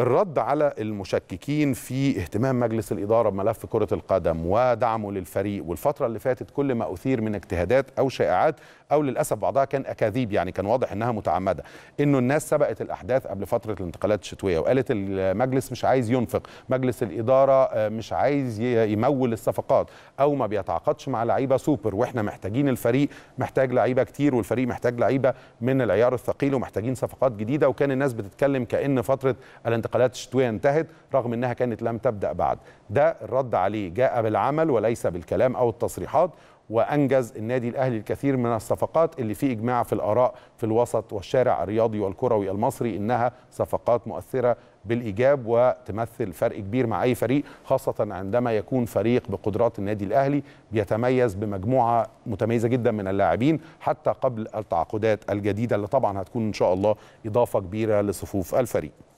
الرد على المشككين في اهتمام مجلس الإدارة بملف كرة القدم ودعمه للفريق والفترة اللي فاتت كل ما أثير من اجتهادات أو شائعات أو للأسف بعضها كان أكاذيب يعني كان واضح أنها متعمدة أنه الناس سبقت الأحداث قبل فترة الانتقالات الشتوية وقالت المجلس مش عايز ينفق مجلس الإدارة آه، مش عايز يمول الصفقات أو ما بيتعاقدش مع لعيبة سوبر وإحنا محتاجين الفريق محتاج لعيبة كتير والفريق محتاج لعيبة من العيار الثقيل ومحتاجين صفقات جديدة وكان الناس بتتكلم كأن فترة الانتقالات الانتقالات الشتويه انتهت رغم انها كانت لم تبدا بعد ده الرد عليه جاء بالعمل وليس بالكلام او التصريحات وانجز النادي الاهلي الكثير من الصفقات اللي في اجماع في الاراء في الوسط والشارع الرياضي والكروي المصري انها صفقات مؤثره بالايجاب وتمثل فرق كبير مع اي فريق خاصه عندما يكون فريق بقدرات النادي الاهلي بيتميز بمجموعه متميزه جدا من اللاعبين حتى قبل التعاقدات الجديده اللي طبعا هتكون ان شاء الله اضافه كبيره لصفوف الفريق